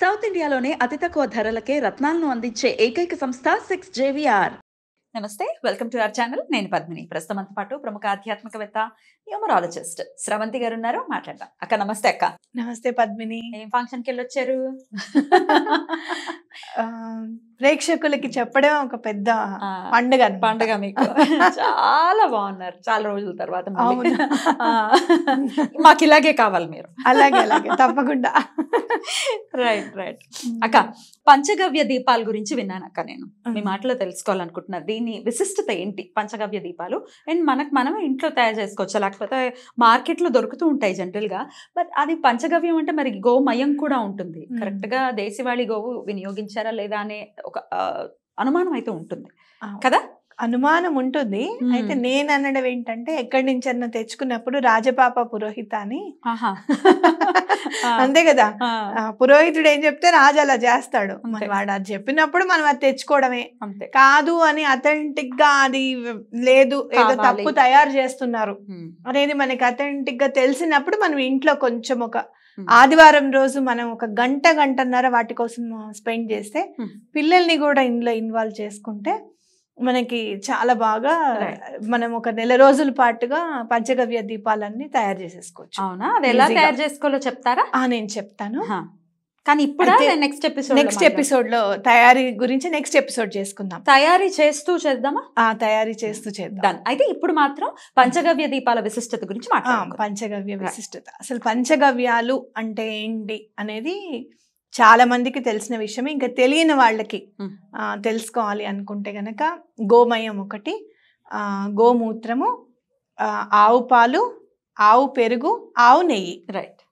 South ఇండియాలోనే అతి తక్కువ ధరలకే రత్నాలను అందించే ఏకైక సంస్థ సిక్స్ జేవిఆర్ నమస్తే వెల్కమ్ టు అవర్ ఛానల్ నేను పద్మిని ప్రస్తుతం అంత పాటు ప్రముఖ ఆధ్యాత్మికవేత్త న్యూమరాలజిస్ట్ శ్రవంతి గారు ఉన్నారు మాట్లాడదాం అక్క నమస్తే అక్క నమస్తే పద్మిని ఏం ఫంక్షన్కి వెళ్ళొచ్చారు ప్రేక్షకులకి చెప్పడం ఒక పెద్ద పండుగ పండుగ మీకు చాలా బాగున్నారు చాలా రోజుల తర్వాత మాకు ఇలాగే కావాలి మీరు అలాగే అలాగే తప్పకుండా రైట్ రైట్ అక్క పంచగవ్య దీపాల గురించి విన్నాను అక్క నేను మీ మాటలో తెలుసుకోవాలనుకుంటున్నా దీని విశిష్టత ఏంటి పంచగవ్య దీపాలు అండ్ మనకు మనం ఇంట్లో తయారు చేసుకోవచ్చు లేకపోతే మార్కెట్ లో దొరుకుతూ ఉంటాయి జనరల్ గా బట్ అది పంచగవ్యం అంటే మరి గోమయం కూడా ఉంటుంది కరెక్ట్ గా దేశవాళీ గోవు వినియోగించి ఉపయోగించారా లేదా అనే ఒక అనుమానం అయితే ఉంటుంది కదా అనుమానం ఉంటుంది అయితే నేను అనడం ఏంటంటే ఎక్కడి నుంచి అన్న తెచ్చుకున్నప్పుడు రాజపాప పురోహిత అని అంతే కదా పురోహితుడు ఏం చెప్తే రాజు అలా చేస్తాడు మరి వాడు అది చెప్పినప్పుడు మనం అది తెచ్చుకోవడమే కాదు అని అథెంటిక్ గా అది లేదు ఏదో తప్పు తయారు చేస్తున్నారు అనేది మనకి అథెంటిక్ గా తెలిసినప్పుడు మనం ఇంట్లో కొంచెం ఒక ఆదివారం రోజు మనం ఒక గంట గంటన్నర వాటి కోసం స్పెండ్ చేస్తే పిల్లల్ని కూడా ఇందులో ఇన్వాల్వ్ చేసుకుంటే మనకి చాలా బాగా మనం ఒక నెల రోజుల పాటుగా పంచగవ్య దీపాలన్నీ తయారు చేసేసుకోవచ్చు అవునా అది ఎలా తయారు చేసుకోవాలో చెప్తారా నేను చెప్తాను కానీ ఇప్పుడు నెక్స్ట్ ఎపిసోడ్ నెక్స్ట్ ఎపిసోడ్ లో తయారీ గురించి నెక్స్ట్ ఎపిసోడ్ చేసుకుందాం తయారీ చేస్తూ చేద్దామా ఆ తయారీ చేస్తూ చేద్దాం అయితే ఇప్పుడు మాత్రం పంచగవ్య దీపాల విశిష్టత గురించి మాట్లాడదాం పంచగవ్య విశిష్టత అసలు పంచగవ్యాలు అంటే ఏంటి అనేది చాలా మందికి తెలిసిన విషయం ఇంకా తెలియని వాళ్ళకి తెలుసుకోవాలి అనుకుంటే గనక గోమయం ఒకటి గోమూత్రము ఆవు పాలు ఆవు పెరుగు ఆవు నెయ్యి రైట్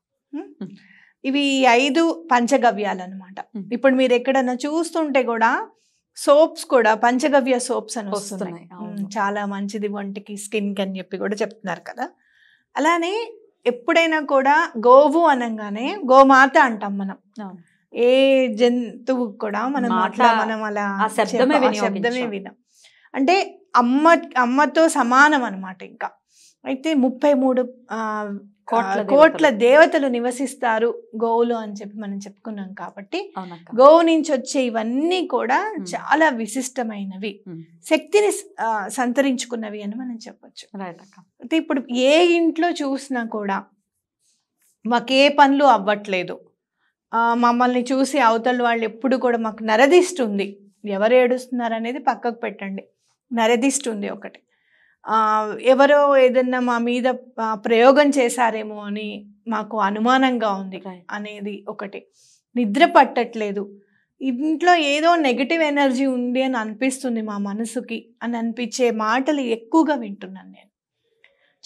ఇవి ఐదు పంచగవ్యాలు అనమాట ఇప్పుడు మీరు ఎక్కడన్నా చూస్తుంటే కూడా సోప్స్ కూడా పంచగవ్య సోప్స్ అని వస్తున్నాయి చాలా మంచిది వంటికి కి అని చెప్పి కూడా చెప్తున్నారు కదా అలానే ఎప్పుడైనా కూడా గోవు అనగానే గోమాత అంటాం మనం ఏ జంతువు కూడా మనం అట్లా మనం అలా శబ్దమే అంటే అమ్మ అమ్మతో సమానం అనమాట ఇంకా అయితే ముప్పై మూడు కోట్ల దేవతలు నివసిస్తారు గోవులు అని చెప్పి మనం చెప్పుకున్నాం కాబట్టి గోవు నుంచి వచ్చే ఇవన్నీ కూడా చాలా విశిష్టమైనవి శక్తిని సంతరించుకున్నవి అని మనం చెప్పొచ్చు అయితే ఇప్పుడు ఏ ఇంట్లో చూసినా కూడా మాకే పనులు అవ్వట్లేదు మమ్మల్ని చూసి అవతల వాళ్ళు ఎప్పుడు కూడా మాకు నరదిస్తుంది ఎవరు ఏడుస్తున్నారు అనేది పక్కకు పెట్టండి నరదిస్తుంది ఒకటి ఎవరో ఏదన్నా మా మీద ప్రయోగం చేశారేమో అని మాకు అనుమానంగా ఉంది అనేది ఒకటి నిద్ర పట్టట్లేదు ఇంట్లో ఏదో నెగిటివ్ ఎనర్జీ ఉంది అని అనిపిస్తుంది మా మనసుకి అని అనిపించే మాటలు ఎక్కువగా వింటున్నాను నేను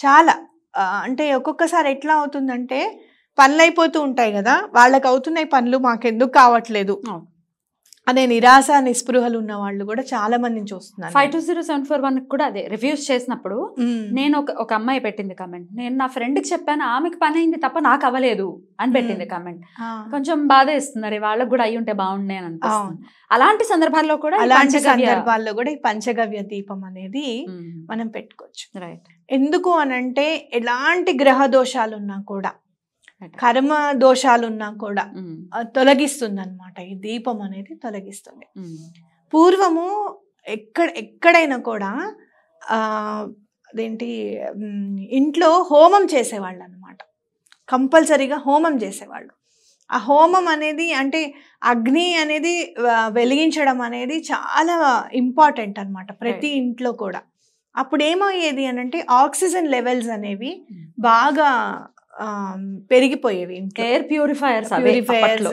చాలా అంటే ఒక్కొక్కసారి ఎట్లా అవుతుందంటే పనులు అయిపోతూ ఉంటాయి కదా వాళ్ళకి అవుతున్నాయి పనులు మాకెందుకు కావట్లేదు అదే నిరాశ నిస్పృహలు ఉన్న వాళ్ళు కూడా చాలా మందిని చూస్తున్నారు five two zero seven four one కూడా అదే రివ్యూస్ చేసినప్పుడు నేను ఒక ఒక అమ్మాయి పెట్టింది కామెంట్ నేను నా ఫ్రెండ్ కి చెప్పాను ఆమెకి పని అయింది తప్ప నాకు అవ్వలేదు అని పెట్టింది కామెంట్ కొంచెం బాధ ఇస్తున్నారు వాళ్ళకి కూడా అయ్యి ఉంటే బాగుండే అని అలాంటి సందర్భాల్లో కూడా అలాంటి సందర్భాల్లో కూడా ఈ పంచగవ్య దీపం అనేది మనం పెట్టుకోవచ్చు రైట్ ఎందుకు అనంటే ఎలాంటి గ్రహ దోషాలు ఉన్నా కూడా కర్మ దోషాలున్నా కూడా mm. తొలగిస్తుంది అనమాట ఈ దీపం అనేది తొలగిస్తుంది mm. పూర్వము ఎక్కడ ఎక్కడైనా కూడా అదేంటి ఇంట్లో హోమం చేసేవాళ్ళు అనమాట కంపల్సరీగా హోమం చేసేవాళ్ళు ఆ హోమం అనేది అంటే అగ్ని అనేది వెలిగించడం అనేది చాలా ఇంపార్టెంట్ అనమాట ప్రతి ఇంట్లో కూడా అప్పుడు ఏమయ్యేది అని అంటే ఆక్సిజన్ లెవెల్స్ అనేవి mm. బాగా పెరిగిపోయేవి ఎయిర్ ప్యూరిఫైర్స్ ప్యూరిఫైర్స్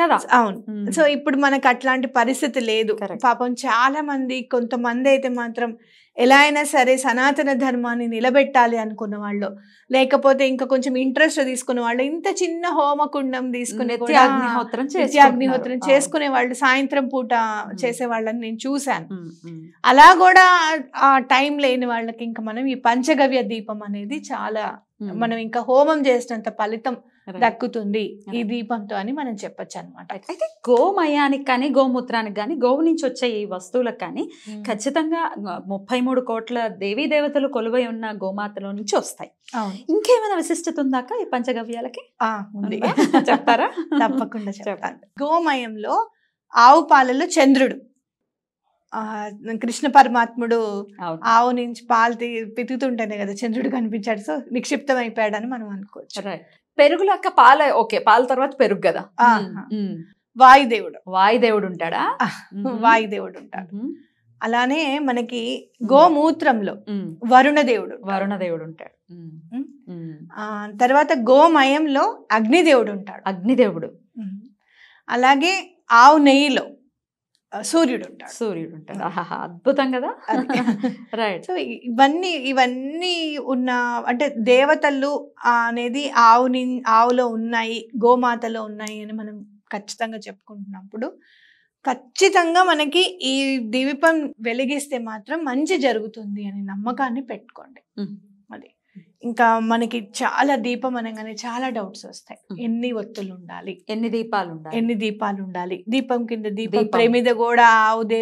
కదా అవును hmm. సో ఇప్పుడు మనకు అట్లాంటి పరిస్థితి లేదు పాపం చాలా మంది కొంతమంది అయితే మాత్రం ఎలా అయినా సరే సనాతన ధర్మాన్ని నిలబెట్టాలి అనుకున్న వాళ్ళు లేకపోతే ఇంకా కొంచెం ఇంట్రెస్ట్ తీసుకున్న వాళ్ళు ఇంత చిన్న హోమకుండం తీసుకునే అగ్నిహోత్రం అగ్నిహోత్రం చేసుకునే వాళ్ళు సాయంత్రం పూట చేసే వాళ్ళని నేను చూశాను అలా కూడా ఆ టైం లేని వాళ్ళకి ఇంకా మనం ఈ పంచగవ్య దీపం అనేది చాలా మనం ఇంకా హోమం చేసినంత ఫలితం దక్కుతుంది ఈ దీపంతో అని మనం చెప్పొచ్చు అనమాట అయితే గోమయానికి కానీ గోమూత్రానికి కానీ గోవు నుంచి వచ్చే ఈ వస్తువులకు కానీ hmm. ఖచ్చితంగా ముప్పై మూడు కోట్ల దేవీ దేవతలు కొలువై ఉన్న గోమాతలో నుంచి వస్తాయి ఇంకేమైనా విశిష్టత ఉందాక ఈ పంచగవ్యాలకి ఉంది చెప్తారా తప్పకుండా చెప్తాను గోమయంలో ఆవు పాలలో చంద్రుడు కృష్ణ పరమాత్ముడు ఆవు నుంచి పాలు పితుకుతుంటేనే కదా చంద్రుడు కనిపించాడు సో నిక్షిప్తం అయిపోయాడని మనం అనుకోవచ్చు పెరుగులాక పాల ఓకే పాల తర్వాత పెరుగు కదా వాయుదేవుడు వాయుదేవుడు ఉంటాడా వాయుదేవుడు ఉంటాడు అలానే మనకి గోమూత్రంలో వరుణదేవుడు వరుణదేవుడు ఉంటాడు తర్వాత గోమయంలో అగ్నిదేవుడు ఉంటాడు అగ్నిదేవుడు అలాగే ఆవు నెయ్యిలో సూర్యుడు ఉంటాడు సూర్యుడు ఉంటాడు అద్భుతం కదా రైట్ సో ఇవన్నీ ఇవన్నీ ఉన్న అంటే దేవతలు అనేది ఆవుని ఆవులో ఉన్నాయి గోమాతలో ఉన్నాయి అని మనం ఖచ్చితంగా చెప్పుకుంటున్నప్పుడు ఖచ్చితంగా మనకి ఈ దీపం వెలిగిస్తే మాత్రం మంచి జరుగుతుంది అనే నమ్మకాన్ని పెట్టుకోండి అది ఇంకా మనకి చాలా దీపం అనగానే చాలా డౌట్స్ వస్తాయి ఎన్ని ఒత్తులు ఉండాలి ఎన్ని దీపాలు ఉండాలి ఎన్ని దీపాలు ఉండాలి దీపం కింద దీపం ప్రేమిద కూడా అదే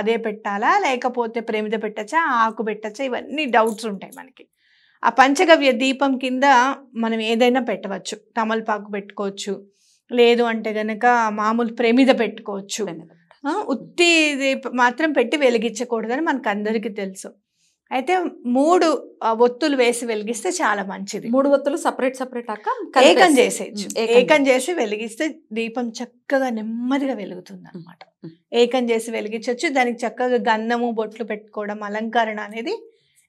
అదే పెట్టాలా లేకపోతే ప్రేమిద పెట్టచ్చా ఆకు పెట్టచ్చా ఇవన్నీ డౌట్స్ ఉంటాయి మనకి ఆ పంచగవ్య దీపం కింద మనం ఏదైనా పెట్టవచ్చు తమలపాకు పెట్టుకోవచ్చు లేదు అంటే గనక మామూలు ప్రేమిద పెట్టుకోవచ్చు ఉత్తి మాత్రం పెట్టి వెలిగించకూడదని మనకు అందరికీ తెలుసు అయితే మూడు ఒత్తులు వేసి వెలిగిస్తే చాలా మంచిది మూడు ఒత్తులు సపరేట్ సపరేట్ అక్క ఏకం చేసేయచ్చు ఏకం చేసి వెలిగిస్తే దీపం చక్కగా నెమ్మదిగా వెలుగుతుంది అనమాట ఏకం చేసి వెలిగించవచ్చు దానికి చక్కగా గంధము బొట్లు పెట్టుకోవడం అలంకరణ అనేది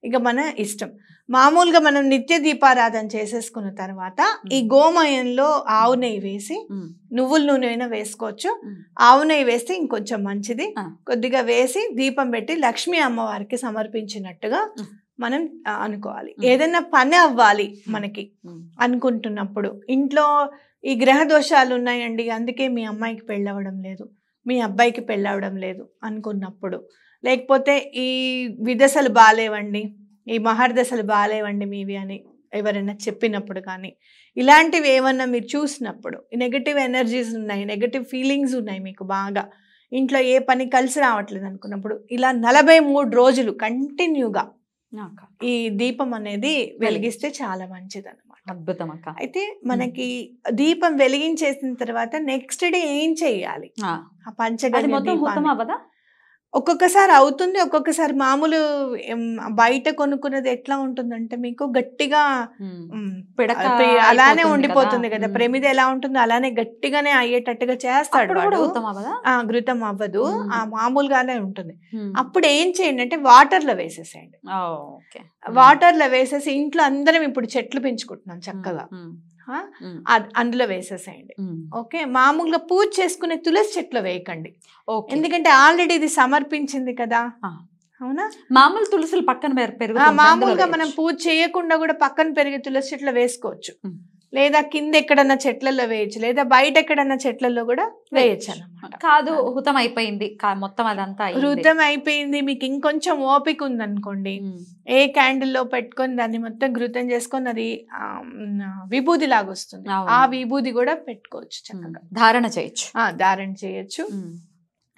ఇక మన ఇష్టం మామూలుగా మనం నిత్య దీపారాధన చేసేసుకున్న తర్వాత ఈ గోమయంలో ఆవు నెయ్యి వేసి నువ్వుల నూనె అయినా వేసుకోవచ్చు ఆవు నెయ్యి వేస్తే ఇంకొంచెం మంచిది కొద్దిగా వేసి దీపం పెట్టి లక్ష్మీ అమ్మవారికి సమర్పించినట్టుగా మనం అనుకోవాలి ఏదైనా పని అవ్వాలి మనకి అనుకుంటున్నప్పుడు ఇంట్లో ఈ గ్రహ దోషాలు ఉన్నాయండి అందుకే మీ అమ్మాయికి పెళ్ళవడం లేదు మీ అబ్బాయికి పెళ్ళవడం లేదు అనుకున్నప్పుడు లేకపోతే ఈ విదశలు బాగాలేవండి ఈ మహర్దశలు బాగాలేవండి మీవి అని ఎవరైనా చెప్పినప్పుడు కానీ ఇలాంటివి ఏమన్నా మీరు చూసినప్పుడు నెగటివ్ ఎనర్జీస్ ఉన్నాయి నెగటివ్ ఫీలింగ్స్ ఉన్నాయి మీకు బాగా ఇంట్లో ఏ పని కలిసి రావట్లేదు అనుకున్నప్పుడు ఇలా నలభై మూడు రోజులు కంటిన్యూగా ఈ దీపం అనేది వెలిగిస్తే చాలా మంచిది అనమాట అద్భుతం అక్క అయితే మనకి దీపం వెలిగించేసిన తర్వాత నెక్స్ట్ డే ఏం చెయ్యాలి ఆ పంచగది మొత్తం ఒక్కొక్కసారి అవుతుంది ఒక్కొక్కసారి మామూలు బయట కొనుక్కున్నది ఎట్లా ఉంటుందంటే మీకు గట్టిగా పిడక అలానే ఉండిపోతుంది కదా ప్రమిది ఎలా ఉంటుందో అలానే గట్టిగానే అయ్యేటట్టుగా చేస్తాడు ఘృతం అవ్వదు ఆ మామూలుగానే ఉంటుంది అప్పుడు ఏం చేయండి అంటే వాటర్ లో వేసేసేయండి వాటర్ లో వేసేసి ఇంట్లో అందరం ఇప్పుడు చెట్లు పెంచుకుంటున్నాం చక్కగా అందులో వేసేసేయండి ఓకే మామూలుగా పూజ చేసుకునే తులసి చెట్లు వేయకండి ఎందుకంటే ఆల్రెడీ ఇది సమర్పించింది కదా అవునా మామూలు తులసులు పక్కన మామూలుగా మనం పూజ చేయకుండా కూడా పక్కన పెరిగే తులసి చెట్లు వేసుకోవచ్చు లేదా కింద ఎక్కడన్నా చెట్లలో వేయచ్చు లేదా బయట ఎక్కడన్నా చెట్లలో కూడా వేయచ్చు అనమాట కాదు హృతం అయిపోయింది మొత్తం అదంతా హృతం అయిపోయింది మీకు ఇంకొంచెం ఓపిక ఉందనుకోండి ఏ క్యాండిల్లో పెట్టుకొని దాన్ని మొత్తం ఘృతం చేసుకొని అది విభూది లాగా వస్తుంది ఆ విభూది కూడా పెట్టుకోవచ్చు చక్కగా ధారణ చేయొచ్చు ధారణ చేయొచ్చు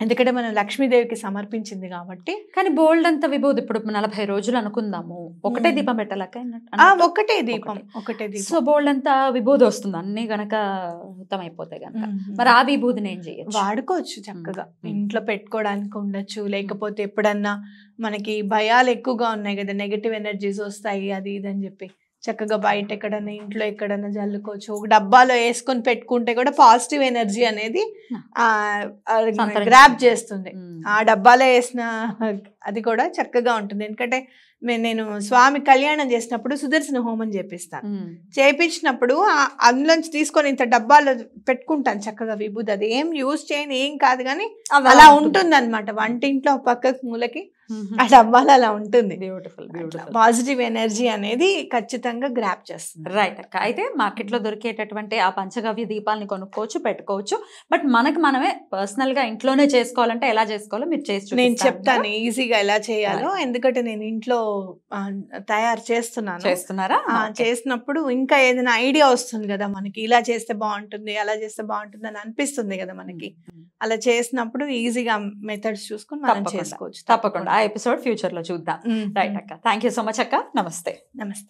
ఎందుకంటే మనం లక్ష్మీదేవికి సమర్పించింది కాబట్టి కానీ బోల్డ్ అంత విభూది ఇప్పుడు నలభై రోజులు అనుకుందాము ఒకటే దీపం పెట్టాలక్క ఒకటే దీపం ఒకటే దీపం సో బోల్డ్ అంత విభూది వస్తుంది అన్ని గనక అయిపోతాయి గనక మరి ఆ విభూదిని ఏం చేయొచ్చు వాడుకోవచ్చు చక్కగా ఇంట్లో పెట్టుకోవడానికి ఉండొచ్చు లేకపోతే ఎప్పుడన్నా మనకి భయాలు ఎక్కువగా ఉన్నాయి కదా నెగిటివ్ ఎనర్జీస్ వస్తాయి అది ఇది అని చెప్పి చక్కగా బయట ఎక్కడన్నా ఇంట్లో ఎక్కడన్నా జల్లుకోవచ్చు ఒక డబ్బాలో వేసుకొని పెట్టుకుంటే కూడా పాజిటివ్ ఎనర్జీ అనేది గ్రాప్ చేస్తుంది ఆ డబ్బాలో వేసిన అది కూడా చక్కగా ఉంటుంది ఎందుకంటే నేను స్వామి కళ్యాణం చేసినప్పుడు సుదర్శన హోమం చేపిస్తాను చేపించినప్పుడు అందులోంచి తీసుకొని ఇంత డబ్బాలో పెట్టుకుంటాను చక్కగా విభూది అది ఏం యూజ్ చేయని ఏం కాదు కానీ అలా ఉంటుంది అనమాట వంటింట్లో పక్కకు మూలకి ఆ డబ్బాలు అలా ఉంటుంది బ్యూటిఫుల్ బ్యూటిఫుల్ పాజిటివ్ ఎనర్జీ అనేది ఖచ్చితంగా గ్రాప్ చేస్తుంది రైట్ అక్క అయితే లో దొరికేటటువంటి ఆ పంచగవ్య దీపాలని కొనుక్కోవచ్చు పెట్టుకోవచ్చు బట్ మనకు మనమే పర్సనల్ గా ఇంట్లోనే చేసుకోవాలంటే ఎలా చేసుకోవాలో మీరు చేసి నేను చెప్తాను ఈజీగా ఎలా చేయాలో ఎందుకంటే నేను ఇంట్లో తయారు చేస్తున్నాను చేస్తున్నారా చేసినప్పుడు ఇంకా ఏదైనా ఐడియా వస్తుంది కదా మనకి ఇలా చేస్తే బాగుంటుంది అలా చేస్తే బాగుంటుంది అని అనిపిస్తుంది కదా మనకి mm-hmm. అలా చేసినప్పుడు ఈజీగా మెథడ్స్ చూసుకుని మనం చేసుకోవచ్చు తప్పకుండా ఆ ఎపిసోడ్ ఫ్యూచర్లో చూద్దాం రైట్ అక్క థ్యాంక్ సో మచ్ అక్క నమస్తే నమస్తే